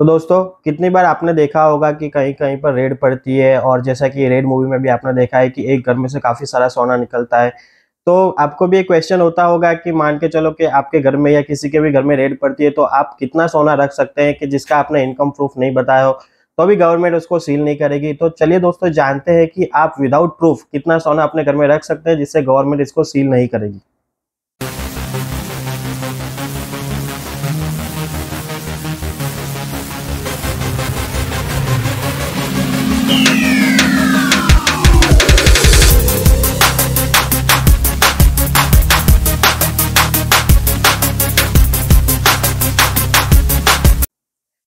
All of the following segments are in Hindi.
तो दोस्तों कितनी बार आपने देखा होगा कि कहीं कहीं पर रेड पड़ती है और जैसा कि रेड मूवी में भी आपने देखा है कि एक घर में से काफ़ी सारा सोना निकलता है तो आपको भी एक क्वेश्चन होता होगा कि मान के चलो कि आपके घर में या किसी के भी घर में रेड पड़ती है तो आप कितना सोना रख सकते हैं कि जिसका आपने इनकम प्रूफ नहीं बताया हो तो भी गवर्नमेंट उसको सील नहीं करेगी तो चलिए दोस्तों जानते हैं कि आप विदाउट प्रूफ कितना सोना अपने घर में रख सकते हैं जिससे गवर्नमेंट इसको सील नहीं करेगी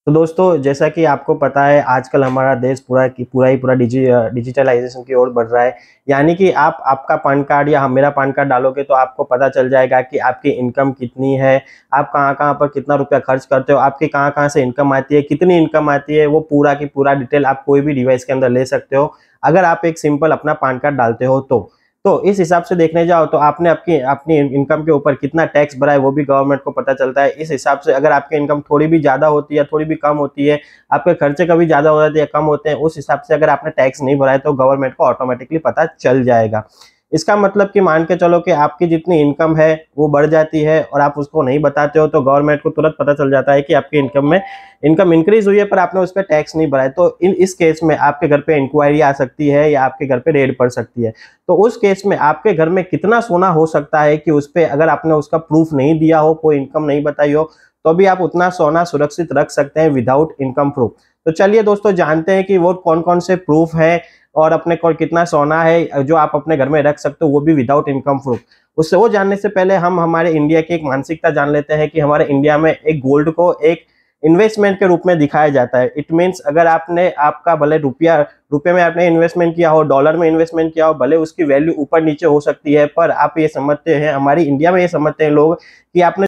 तो दोस्तों जैसा कि आपको पता है आजकल हमारा देश पूरा की पूरा ही पूरा डिजी डिजिटलाइजेशन की ओर बढ़ रहा है यानी कि आप आपका पैन कार्ड या मेरा पैन कार्ड डालोगे तो आपको पता चल जाएगा कि आपकी इनकम कितनी है आप कहाँ कहाँ पर कितना रुपया खर्च करते हो आपकी कहाँ कहाँ से इनकम आती है कितनी इनकम आती है वो पूरा की पूरा डिटेल आप कोई भी डिवाइस के अंदर ले सकते हो अगर आप एक सिंपल अपना पैन कार्ड डालते हो तो तो इस हिसाब से देखने जाओ तो आपने आपकी अपनी इनकम के ऊपर कितना टैक्स भरा है वो भी गवर्नमेंट को पता चलता है इस हिसाब से अगर आपकी इनकम थोड़ी भी ज़्यादा होती है थोड़ी भी कम होती है आपके खर्चे कभी ज़्यादा हो जाते हैं कम होते हैं उस हिसाब से अगर आपने टैक्स नहीं भरा है तो गवर्नमेंट को ऑटोमेटिकली पता चल जाएगा इसका मतलब कि मान के चलो कि आपकी जितनी इनकम है वो बढ़ जाती है और आप उसको नहीं बताते हो तो गवर्नमेंट को तुरंत पता चल जाता है कि आपकी इनकम में इनकम इंक्रीज हुई है पर आपने उस पर टैक्स नहीं भरा है तो इन इस केस में आपके घर पे इंक्वायरी आ सकती है या आपके घर पे रेड पड़ सकती है तो उस केस में आपके घर में कितना सोना हो सकता है कि उस पर अगर आपने उसका प्रूफ नहीं दिया हो कोई इनकम नहीं बताई हो तो भी आप उतना सोना सुरक्षित रख सकते हैं विदाउट इनकम प्रूफ तो चलिए दोस्तों जानते हैं कि वो कौन कौन से प्रूफ है और अपने को कितना सोना है जो आप अपने घर में रख सकते हो वो भी विदाउट इनकम प्रूफ उससे वो जानने से पहले हम हमारे इंडिया की एक मानसिकता जान लेते हैं कि हमारे इंडिया में एक गोल्ड को एक इन्वेस्टमेंट के रूप में दिखाया जाता है इट मीन्स अगर आपने आपका भले रुपया रुपये में आपने इन्वेस्टमेंट किया हो डॉलर में इन्वेस्टमेंट किया हो भले उसकी वैल्यू ऊपर नीचे हो सकती है पर आप ये समझते हैं हमारी इंडिया में ये समझते हैं लोग कि आपने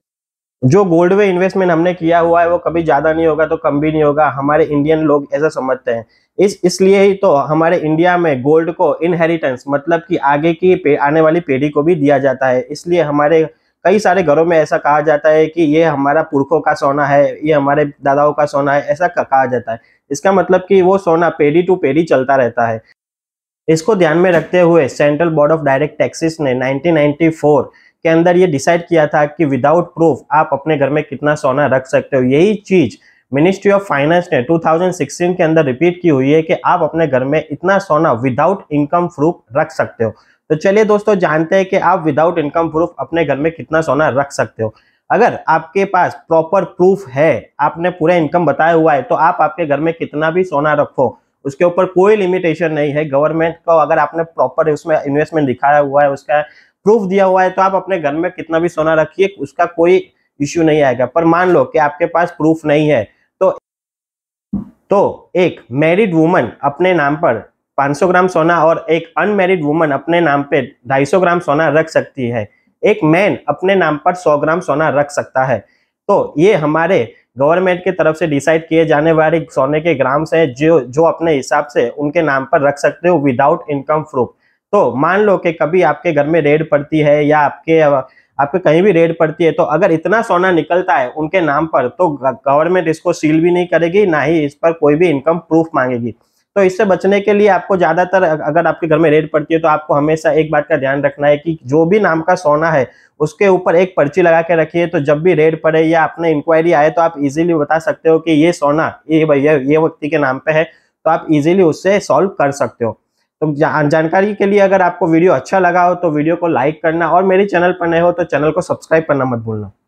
जो गोल्ड में इन्वेस्टमेंट हमने किया हुआ है वो कभी ज़्यादा नहीं होगा तो कम भी नहीं होगा हमारे इंडियन लोग ऐसा समझते हैं इस इसलिए ही तो हमारे इंडिया में गोल्ड को इनहेरिटेंस मतलब कि आगे की आने वाली पीढ़ी को भी दिया जाता है इसलिए हमारे कई सारे घरों में ऐसा कहा जाता है कि ये हमारा पुरखों का सोना है ये हमारे दादाओं का सोना है ऐसा कहा जाता है इसका मतलब कि वो सोना पेढ़ी टू पेढ़ी चलता रहता है इसको ध्यान में रखते हुए central board of direct taxes ने 1994 के अंदर ये डिसाइड किया था कि विदाउट प्रूफ आप अपने घर में कितना सोना रख सकते हो यही चीज़ मिनिस्ट्री ऑफ फाइनेंस ने 2016 के अंदर रिपीट की हुई है कि आप अपने घर में इतना सोना विदाउट इनकम प्रूफ रख सकते हो तो चलिए दोस्तों जानते हैं कि आप विदाउट इनकम प्रूफ अपने घर में कितना सोना रख सकते हो अगर आपके पास प्रॉपर प्रूफ है आपने पूरा इनकम बताया हुआ है तो आप आपके घर में कितना भी सोना रखो उसके ऊपर कोई लिमिटेशन नहीं है गवर्नमेंट को अगर आपने प्रॉपर उसमें इन्वेस्टमेंट दिखाया हुआ है उसका प्रूफ दिया हुआ है तो आप अपने घर में कितना भी सोना रखिए उसका कोई इश्यू नहीं आएगा पर मान लो कि आपके पास प्रूफ नहीं है तो तो एक मैरिड वुमन अपने नाम पर 500 ग्राम सोना और एक अनमेरिड वुमन अपने नाम पे 250 ग्राम सोना रख सकती है एक मैन अपने नाम पर 100 ग्राम सोना रख सकता है तो ये हमारे गवर्नमेंट की तरफ से डिसाइड किए जाने वाले सोने के ग्राम्स हैं जो जो अपने हिसाब से उनके नाम पर रख सकते हो विदाउट इनकम प्रूफ तो मान लो कि कभी आपके घर में रेड पड़ती है या आपके आपके कहीं भी रेड पड़ती है तो अगर इतना सोना निकलता है उनके नाम पर तो गवर्नमेंट इसको सील भी नहीं करेगी ना ही इस पर कोई भी इनकम प्रूफ मांगेगी तो इससे बचने के लिए आपको ज़्यादातर अगर आपके घर में रेड पड़ती है तो आपको हमेशा एक बात का ध्यान रखना है कि जो भी नाम का सोना है उसके ऊपर एक पर्ची लगा के रखिए तो जब भी रेड पड़े या अपने इंक्वायरी आए तो आप इजीली बता सकते हो कि ये सोना ये भैया ये व्यक्ति के नाम पे है तो आप इजीली उससे सॉल्व कर सकते हो तो जानकारी के लिए अगर आपको वीडियो अच्छा लगा हो तो वीडियो को लाइक करना और मेरे चैनल पर नए हो तो चैनल को सब्सक्राइब करना मत भूलना